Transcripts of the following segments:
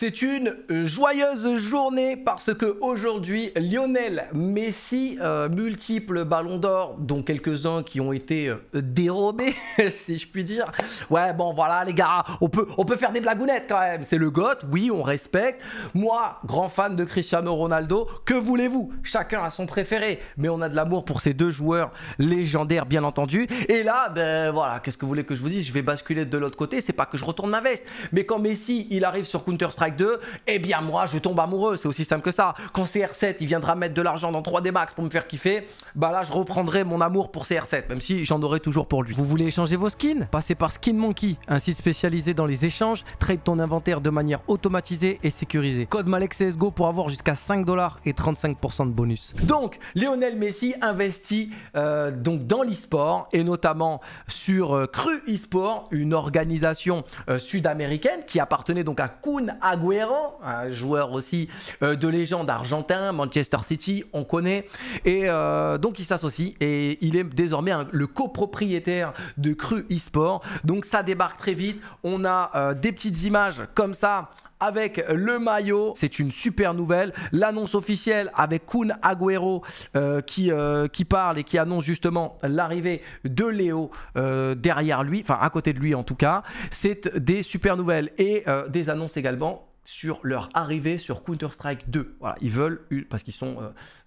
C'est une joyeuse journée parce que aujourd'hui Lionel Messi, euh, multiples ballons d'or, dont quelques-uns qui ont été euh, dérobés, si je puis dire. Ouais, bon voilà les gars, on peut, on peut faire des blagounettes quand même. C'est le goth, oui, on respecte. Moi, grand fan de Cristiano Ronaldo, que voulez-vous Chacun a son préféré, mais on a de l'amour pour ces deux joueurs légendaires, bien entendu. Et là, ben voilà, qu'est-ce que vous voulez que je vous dise Je vais basculer de l'autre côté, c'est pas que je retourne ma veste. Mais quand Messi, il arrive sur Counter-Strike, 2, eh bien moi je tombe amoureux, c'est aussi simple que ça. Quand CR7 il viendra mettre de l'argent dans 3D Max pour me faire kiffer, bah là je reprendrai mon amour pour CR7, même si j'en aurai toujours pour lui. Vous voulez échanger vos skins Passez par Skin Monkey, un site spécialisé dans les échanges, trade ton inventaire de manière automatisée et sécurisée. Code CSGO pour avoir jusqu'à 5 dollars et 35% de bonus. Donc Lionel Messi investit euh, donc dans le et notamment sur euh, Cru eSport, une organisation euh, sud-américaine qui appartenait donc à Kun Agüero, un joueur aussi euh, de légende argentin, Manchester City, on connaît. Et euh, donc il s'associe et il est désormais le copropriétaire de Cru eSport. Donc ça débarque très vite. On a euh, des petites images comme ça avec le maillot. C'est une super nouvelle. L'annonce officielle avec Kun Agüero euh, qui, euh, qui parle et qui annonce justement l'arrivée de Léo euh, derrière lui, enfin à côté de lui en tout cas. C'est des super nouvelles et des annonces également sur leur arrivée sur Counter-Strike 2. Voilà, ils veulent, parce qu'ils sont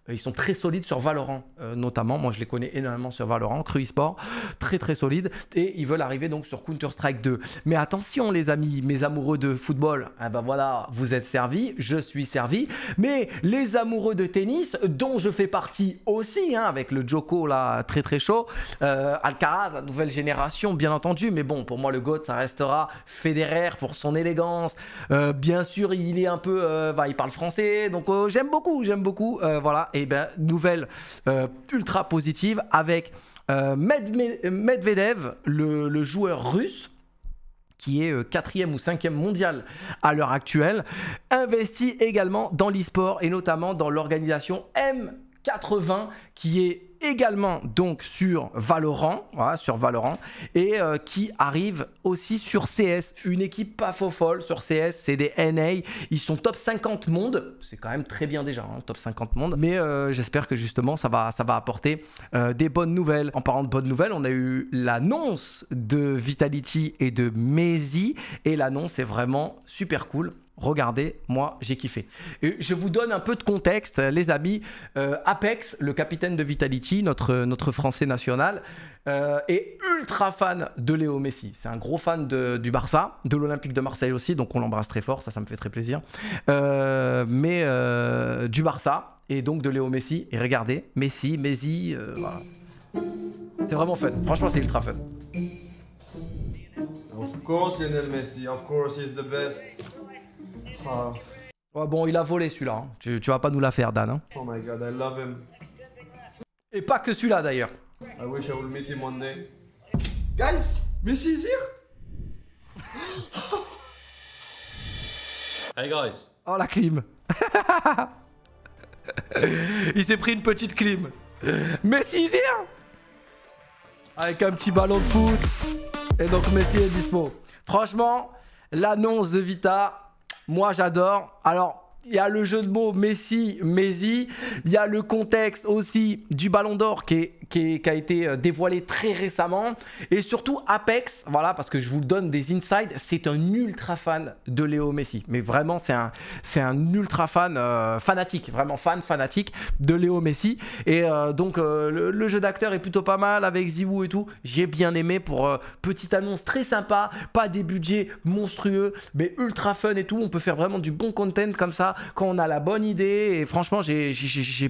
euh, ils sont très solides sur Valorant, euh, notamment. Moi, je les connais énormément sur Valorant, Cruisport très très solide Et ils veulent arriver donc sur Counter-Strike 2. Mais attention, les amis, mes amoureux de football, ah ben voilà, vous êtes servis, je suis servi. Mais les amoureux de tennis, dont je fais partie aussi, hein, avec le Joko là, très très chaud, euh, Alcaraz, la nouvelle génération, bien entendu. Mais bon, pour moi, le GOAT, ça restera Federer pour son élégance. bien sûr, il est un peu, bah, il parle français, donc j'aime beaucoup, j'aime beaucoup, voilà. Et eh ben, nouvelle euh, ultra positive avec euh, Medvedev, le, joueur russe, qui est euh, quatrième ou cinquième mondial à l'heure actuelle, investit également dans l'e-sport et notamment dans l'organisation M80 qui est également donc sur Valorant, sur Valorant, et euh, qui arrive aussi sur CS. Une équipe pas faux folle sur CS, c'est des NA. Ils sont top 50 monde, c'est quand même très bien déjà, hein, top 50 monde. Mais euh, j'espère que justement ça va, ça va apporter euh, des bonnes nouvelles. En parlant de bonnes nouvelles, on a eu l'annonce de Vitality et de Maisy, et l'annonce est vraiment super cool. Regardez, moi j'ai kiffé. Et je vous donne un peu de contexte, les amis. Euh, Apex, le capitaine de Vitality, notre, notre français national, euh, est ultra fan de Léo Messi. C'est un gros fan du Barça, de l'Olympique de Marseille aussi, donc on l'embrasse très fort, ça, ça me fait très plaisir. Euh, mais du Barça et donc de Léo Messi. Et regardez, Messi, Messi, voilà. C'est vraiment fun. Franchement, c'est ultra fun. Of course, Lionel Messi, of course, he's the best. Oh. bon, il a volé celui-là. Hein. Tu, vas pas nous la faire, Dan. Hein. Oh Et pas que celui-là d'ailleurs. Guys, Messi is guys, Oh la clim. il s'est pris une petite clim. Messi is Avec un petit ballon de foot. Et donc Messi est dispo. Franchement, l'annonce de Vita, moi, j'adore. Alors, il y a le jeu de mots Messi, Messi, il y a le contexte aussi du Ballon d'Or qui est qui, a été euh, dévoilé très récemment. Et surtout Apex, voilà, parce que je vous donne des insides, c'est un ultra fan de Léo Messi. Mais vraiment, c'est un, un ultra fan euh, fanatique, vraiment fan fanatique de Léo Messi. Et euh, donc le, jeu d'acteur est plutôt pas mal avec Ziwoo et tout. J'ai bien aimé pour petite annonce très sympa, pas des budgets monstrueux, mais ultra fun et tout. On peut faire vraiment du bon content comme ça quand on a la bonne idée. Et franchement, j'ai,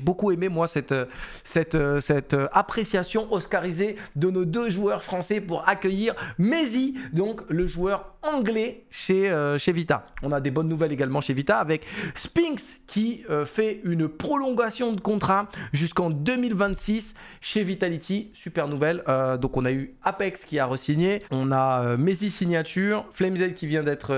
beaucoup aimé moi cette, cette, cette appréciation oscarisée de nos deux joueurs français pour accueillir Messi, donc le joueur anglais chez, euh, chez Vita. On a des bonnes nouvelles également chez Vita avec Spinks qui euh, fait une prolongation de contrat jusqu'en 2026 chez Vitality. Super nouvelle. Euh, donc on a eu Apex qui a re-signé, on a Messi signature, Z qui vient d'être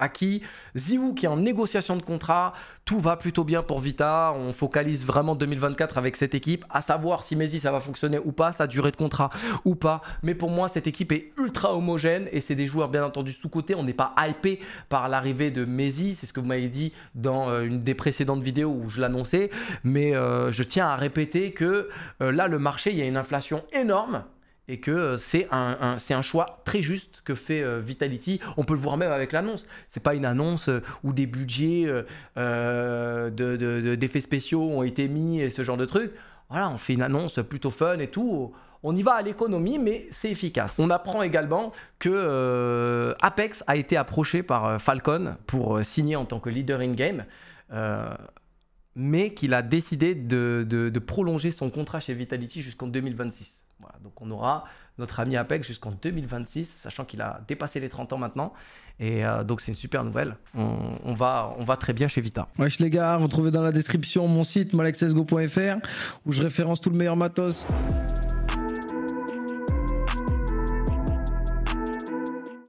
acquis, Ziwu qui est en négociation de contrat, tout va plutôt bien pour Vita. On focalise vraiment 2024 avec cette équipe. À savoir si Messi ça va fonctionner ou pas, sa durée de contrat ou pas. Mais pour moi, cette équipe est ultra homogène et c'est des joueurs bien entendu sous-côté. On n'est pas hypé par l'arrivée de Messi. C'est ce que vous m'avez dit dans euh, une des précédentes vidéos où je l'annonçais. Mais euh, je tiens à répéter que euh, là, le marché, il y a une inflation énorme et que euh, c'est un, c'est un choix très juste que fait euh, Vitality. On peut le voir même avec l'annonce. C'est pas une annonce euh, où des budgets de, d'effets spéciaux ont été mis et ce genre de trucs. Voilà, on fait une annonce plutôt fun et tout. On y va à l'économie, mais c'est efficace. On apprend également que Apex a été approché par Falcon pour signer en tant que leader in-game mais qu'il a décidé de, prolonger son contrat chez Vitality jusqu'en 2026. donc on aura notre ami Apex jusqu'en 2026, sachant qu'il a dépassé les 30 ans maintenant. Et euh, donc c'est une super nouvelle. On, va, très bien chez Vita. Wesh les gars, retrouvez dans la description mon site malaccessgo.fr où je référence tout le meilleur matos.